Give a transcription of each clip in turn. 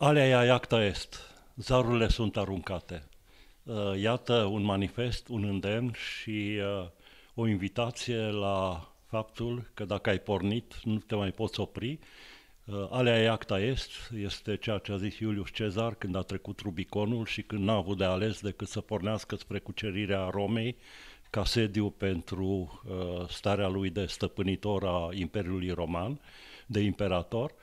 Alea e iacta est, zarurile sunt aruncate. Uh, iată un manifest, un îndemn și uh, o invitație la faptul că dacă ai pornit, nu te mai poți opri. Uh, alea e acta est, este ceea ce a zis Iulius Cezar când a trecut Rubiconul și când n-a avut de ales decât să pornească spre cucerirea Romei ca sediu pentru starea lui de stăpânitor a Imperiului Roman, de imperator. Uh,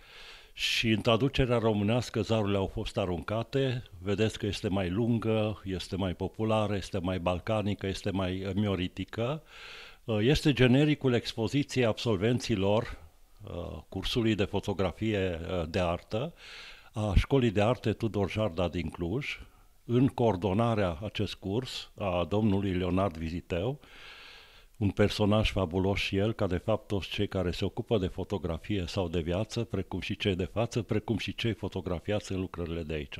și în traducerea românească zarurile au fost aruncate, vedeți că este mai lungă, este mai populară, este mai balcanică, este mai eh, mioritică. Eh, este genericul expoziției absolvenților eh, cursului de fotografie de artă a Școlii de Arte Tudor Jarda din Cluj, în coordonarea acest curs a domnului Leonard Viziteu, un personaj fabulos și el, ca de fapt toți cei care se ocupă de fotografie sau de viață, precum și cei de față, precum și cei fotografiați în lucrările de aici.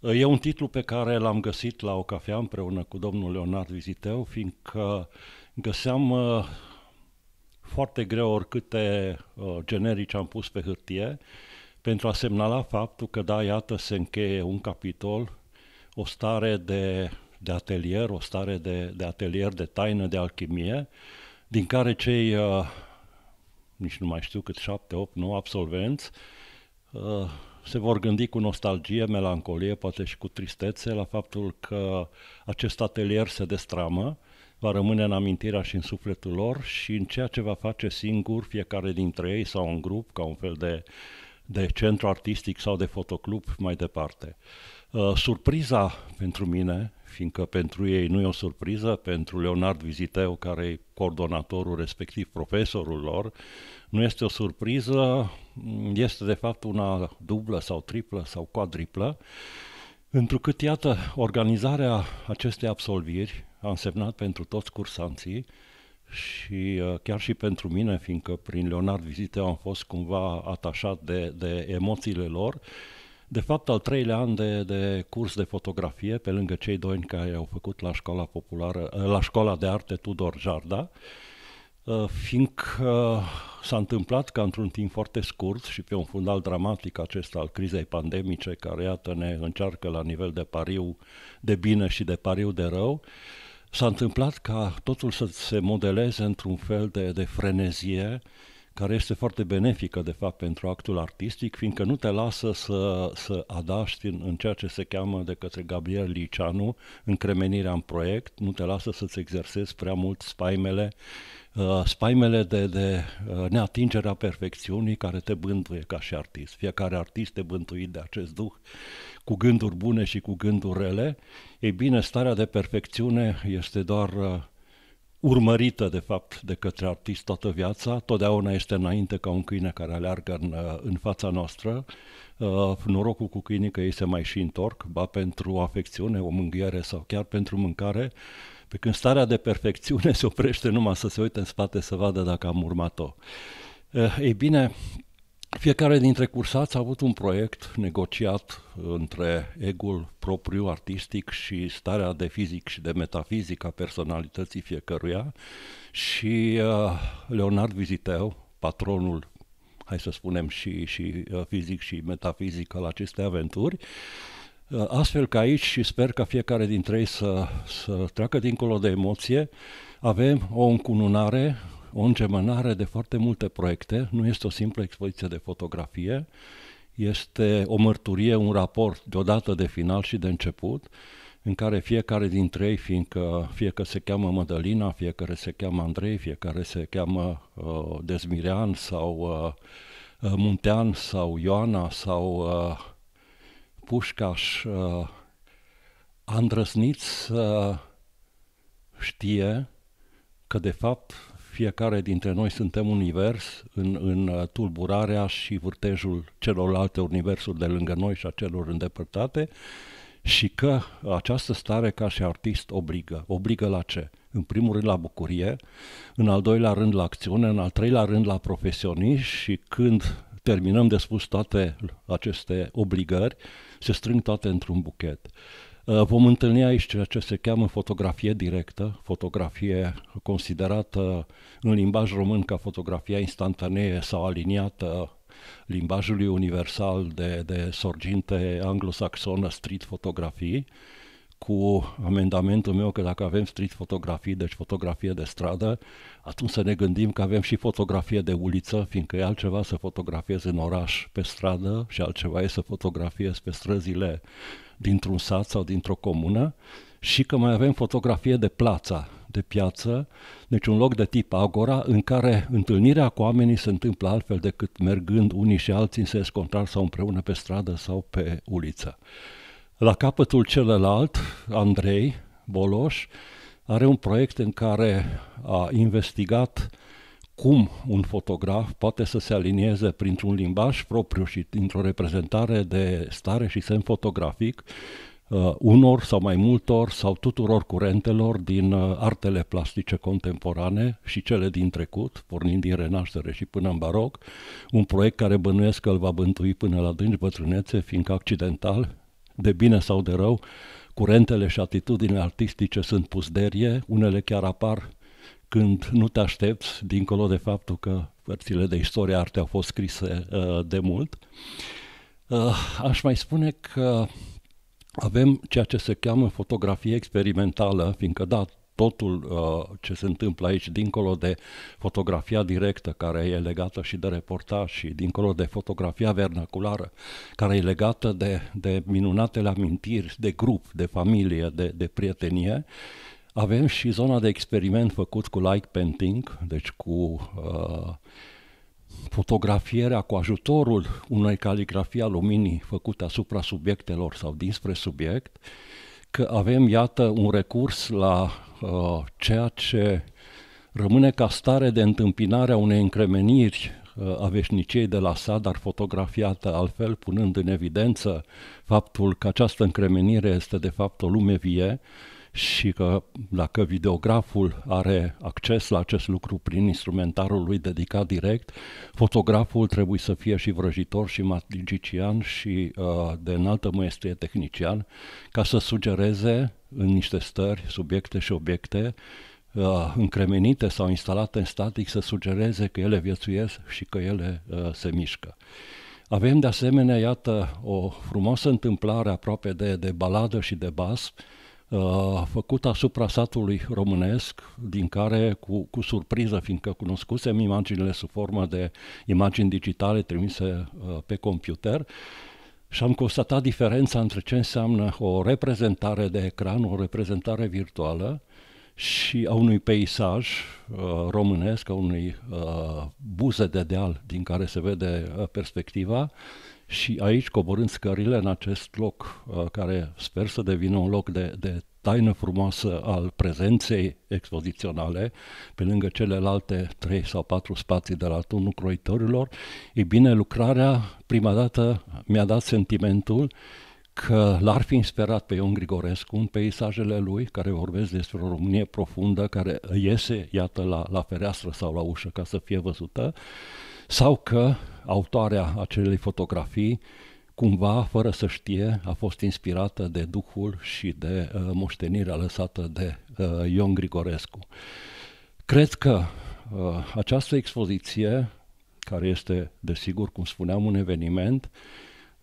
E un titlu pe care l-am găsit la o cafea împreună cu domnul Leonard Viziteu, fiindcă găseam uh, foarte greu oricâte uh, generici am pus pe hârtie pentru a semnala faptul că, da, iată, se încheie un capitol, o stare de de atelier, o stare de, de atelier, de taină, de alchimie, din care cei, uh, nici nu mai știu cât, șapte, opt, nu, absolvenți, uh, se vor gândi cu nostalgie, melancolie, poate și cu tristețe la faptul că acest atelier se destramă, va rămâne în amintirea și în sufletul lor și în ceea ce va face singur fiecare dintre ei sau în grup, ca un fel de uh, de centru artistic sau de fotoclub mai departe. Uh, surpriza pentru mine, fiindcă pentru ei nu e o surpriză, pentru Leonard Viziteu, care e coordonatorul respectiv profesorul lor, nu este o surpriză, mm, este de fapt una dublă sau triplă sau quadriplă, întrucât, iată, organizarea acestei absolviri a însemnat pentru toți cursanții și uh, chiar și pentru mine, fiindcă prin Leonard Vizite am fost cumva atașat de, de emoțiile lor, de fapt, al treilea an de, de curs de fotografie, pe lângă cei doi care au făcut la școala, populară, uh, la școala de arte Tudor Jarda, uh, fiindcă s-a întâmplat ca într-un timp foarte scurt și pe un fundal dramatic acesta al crizei pandemice, care iată ne încearcă la nivel de pariu de bine și de pariu de rău, S-a întâmplat ca totul să se modeleze într-un fel de, de frenezie care este foarte benefică, de fapt, pentru actul artistic, fiindcă nu te lasă să, să adaști în, în ceea ce se cheamă de către Gabriel Liceanu încremenirea în proiect, nu te lasă să-ți exersezi prea mult spaimele, uh, spaimele de, de uh, neatingerea perfecțiunii care te bântuie ca și artist. Fiecare artist e bântuit de acest duh cu gânduri bune și cu gânduri rele, ei bine, starea de perfecțiune este doar uh, urmărită, de fapt, de către artist toată viața, totdeauna este înainte ca un câine care aleargă în, uh, în fața noastră. Uh, norocul cu câinii că ei se mai și întorc, ba pentru afecțiune, o mânghiere sau chiar pentru mâncare, pe când starea de perfecțiune se oprește numai să se uite în spate să vadă dacă am urmat-o. Uh, ei bine, fiecare dintre cursați a avut un proiect negociat între egul propriu artistic și starea de fizic și de metafizic a personalității fiecăruia și uh, Leonard Viziteu, patronul hai să spunem, și, și uh, fizic și metafizic al acestei aventuri. Uh, astfel că aici, și sper ca fiecare dintre ei să, să treacă dincolo de emoție, avem o încununare o îngemânare de foarte multe proiecte, nu este o simplă expoziție de fotografie, este o mărturie, un raport deodată de final și de început, în care fiecare dintre ei, fiindcă, fie că se cheamă Mădălina, fie că se cheamă Andrei, fie că se cheamă uh, Dezmirean sau uh, uh Muntean sau Ioana sau uh, Pușcaș, uh, a îndrăznit să uh, știe că de fapt fiecare dintre noi suntem univers în, în uh, tulburarea și vârtejul celorlalte universuri de lângă noi și a celor îndepărtate și că această stare ca și artist obligă. Obligă la ce? În primul rând la bucurie, în al doilea rând la acțiune, în al treilea rând la profesioniști și când terminăm de spus toate aceste obligări, se strâng toate într-un buchet. Uh, vom întâlni aici ceea ce se cheamă fotografie directă, fotografie considerată în limbaj român ca fotografia instantanee sau aliniată limbajului universal de, de sorginte anglosaxonă street fotografii, cu amendamentul meu că dacă avem street fotografii, deci fotografie de stradă, atunci să ne gândim că avem și fotografie de uliță, fiindcă e altceva să fotografiezi în oraș pe stradă și altceva e să fotografiezi pe străzile uh, dintr-un sat sau dintr-o comună și că mai avem fotografie de plața, de piață, deci un loc de tip agora în care întâlnirea cu oamenii se întâmplă altfel decât mergând unii și alții în sens contrar sau împreună pe stradă sau pe uliță. La capătul celălalt, Andrei Boloș are un proiect în care a investigat uh, cum un fotograf poate să se alinieze printr-un limbaj propriu și dintr-o reprezentare de stare și semn fotografic uh, unor sau mai multor sau tuturor curentelor din uh, artele plastice contemporane și cele din trecut, pornind din Renaștere și până în baroc, un proiect care bănuiesc că îl va bântui până la dânci bătrânețe, fiindcă accidental, de bine sau de rău, curentele și atitudinile artistice sunt pusderie, unele chiar apar când nu te aștepți, dincolo de faptul că părțile de istorie arte au fost scrise uh, de mult. Uh, aș mai spune că avem ceea ce se cheamă fotografie experimentală, fiindcă da, totul uh, ce se întâmplă aici, dincolo de fotografia directă, care e legată și de reportaj, și dincolo de fotografia vernaculară, care e legată de, de minunatele amintiri, de grup, de familie, de, de prietenie, avem și zona de experiment făcut cu light painting, deci cu uh, fotografierea cu ajutorul unei caligrafii a luminii făcute asupra subiectelor sau dinspre subiect, că avem, iată, un recurs la uh, ceea ce rămâne ca stare de întâmpinare a unei încremeniri uh, a veșniciei de la sad, dar fotografiată altfel, punând în evidență faptul că această încremenire este de fapt o lume vie, uh, și că dacă videograful are acces la acest lucru prin instrumentarul lui dedicat direct, fotograful trebuie să fie și vrăjitor și magician și uh, de înaltă măiestrie tehnician ca să sugereze în niște stări, subiecte și obiecte uh, încremenite sau instalate în static să sugereze că ele viețuiesc și că ele uh, se mișcă. Avem de asemenea, iată, o frumoasă întâmplare aproape de, de baladă și de bas, Uh, făcut asupra satului românesc, din care, cu, cu surpriză, fiindcă cunoscusem imaginile sub formă de imagini digitale trimise uh, pe computer, și am constatat diferența între ce înseamnă o reprezentare de ecran, o reprezentare virtuală și a unui peisaj uh, românesc, a unui uh, buze de deal din care se vede uh, perspectiva și aici, coborând scările în acest loc, uh, care sper să devină un loc de, de taină frumoasă al prezenței expoziționale, pe lângă celelalte trei sau patru spații de la turnul croitorilor, e bine, lucrarea prima dată mi-a dat sentimentul că l-ar fi inspirat pe Ion Grigorescu în peisajele lui, care vorbesc despre o Românie profundă, care iese, iată, la, la fereastră sau la ușă ca să fie văzută, sau că autoarea acelei fotografii cumva, fără să știe, a fost inspirată de duhul și de uh, moștenirea lăsată de uh, Ion Grigorescu. Cred că uh, această expoziție, care este, desigur, cum spuneam, un eveniment,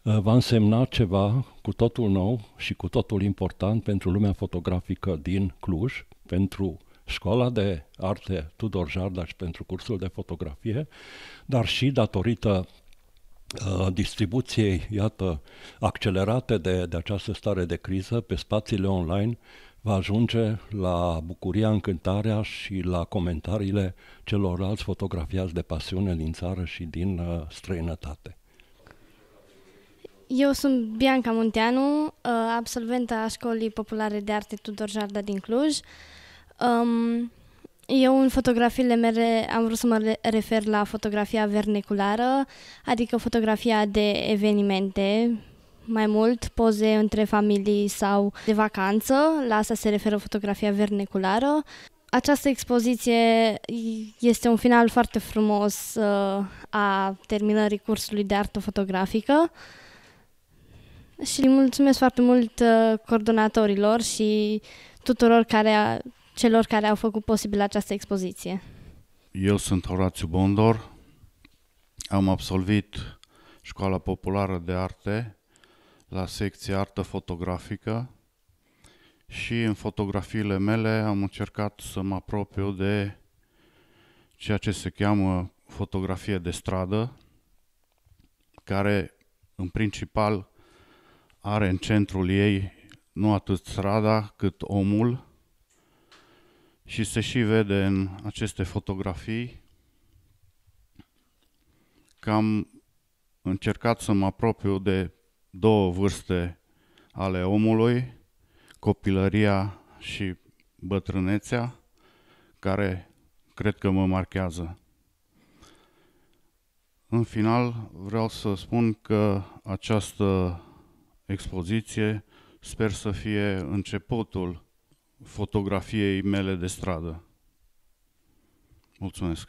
uh, va însemna ceva cu totul nou și cu totul important pentru lumea fotografică din Cluj, pentru uh, Școala de Arte Tudor Jardaș pentru cursul de fotografie, dar și datorită uh, distribuției, iată, accelerate de, de această stare de criză pe spațiile online, va ajunge la bucuria, încântarea și la comentariile celorlalți fotografiați de pasiune din țară și din uh, străinătate. Eu sunt Bianca Munteanu, uh, absolventă a Școlii Populare de Arte Tudor Jarda din Cluj. Um, eu în fotografiile mele am vrut să mă refer la fotografia verniculară, adică fotografia de evenimente, mai mult poze între familii sau de vacanță, la asta se referă fotografia verniculară. Această expoziție este un final foarte frumos uh, a terminării cursului de artă fotografică și mulțumesc foarte mult uh, coordonatorilor și tuturor care a, celor care au făcut posibil această expoziție. Eu sunt Horațiu Bondor, am absolvit Școala Populară de Arte la secția Artă Fotografică și în fotografiile mele am încercat să mă apropiu de ceea ce se cheamă fotografie de stradă, care în principal are în centrul ei nu atât strada cât omul, și se și vede în aceste fotografii că am încercat să mă apropiu de două vârste ale omului, copilăria și bătrânețea, care cred că mă marchează. În final, vreau să spun că această expoziție sper să fie începutul fotografiei mele de stradă. Mulțumesc!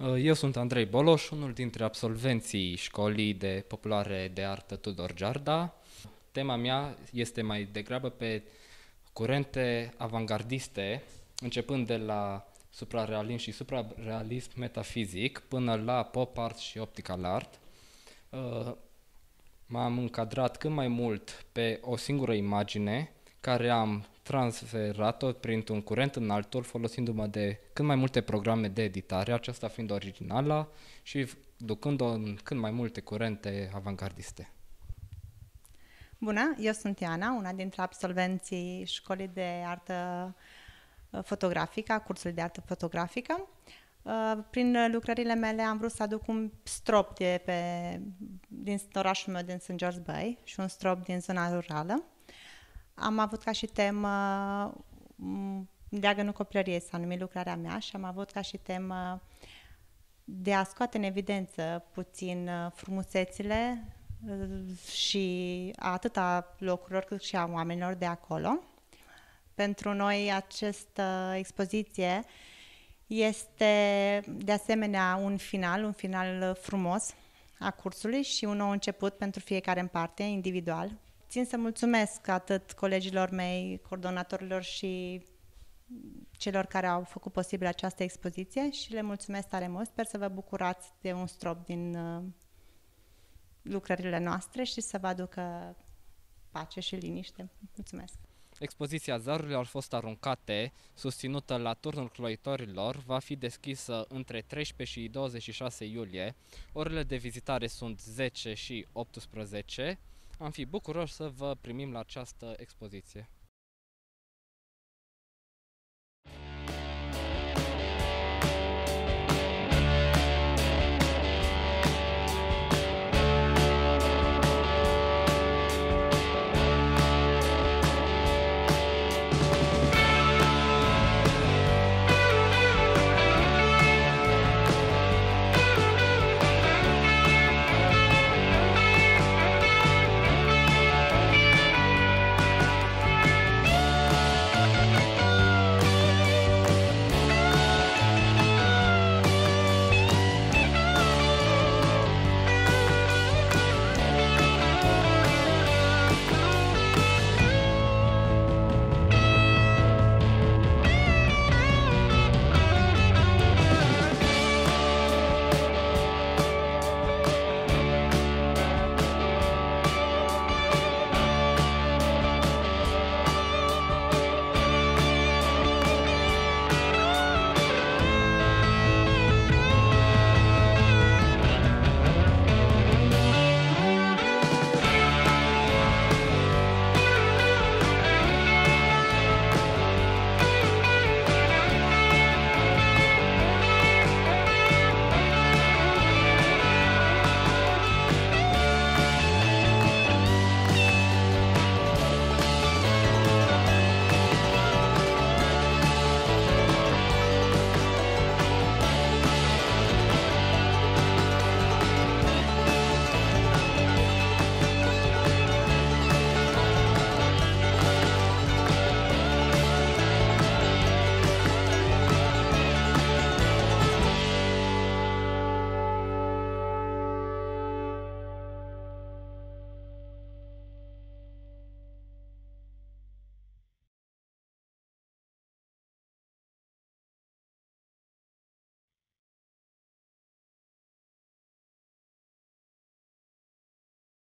Uh, eu sunt Andrei Boloș, unul dintre absolvenții școlii de populare de artă Tudor Giarda. Tema mea este mai degrabă pe curente avangardiste, începând de la suprarealism și suprarealism metafizic până la pop art și optical art. Uh, m-am încadrat cât mai mult pe o singură imagine, care am transferat-o printr-un curent în altul folosindu-mă de cât mai multe programe de editare, aceasta fiind originala și ducând-o în cât mai multe curente avantgardiste. Bună, eu sunt Iana, una dintre absolvenții școlii de artă uh, fotografică, cursul cursului de artă fotografică. Uh, prin lucrările mele am vrut să aduc un strop de pe, din orașul meu din St. George Bay și un strop din zona rurală am avut ca și temă Deagă mm, nu copilărie s-a numit lucrarea mea și am avut ca și temă de a scoate în evidență puțin uh, frumusețile uh, și atât a locurilor cât și a oamenilor de acolo. Pentru noi această expoziție este de asemenea un final, un final uh, frumos a cursului și un nou început pentru fiecare în parte, individual, țin să mulțumesc atât colegilor mei, coordonatorilor și celor care au făcut posibil această expoziție și le mulțumesc tare mult. Sper să vă bucurați de un strop din uh, lucrările noastre și să vă aducă pace și liniște. Mulțumesc! Expoziția zarurilor au fost aruncate, susținută la turnul cloitorilor, va fi deschisă între 13 și 26 iulie. Orele de vizitare sunt 10 și 18 am fi bucuroși să vă primim la această expoziție.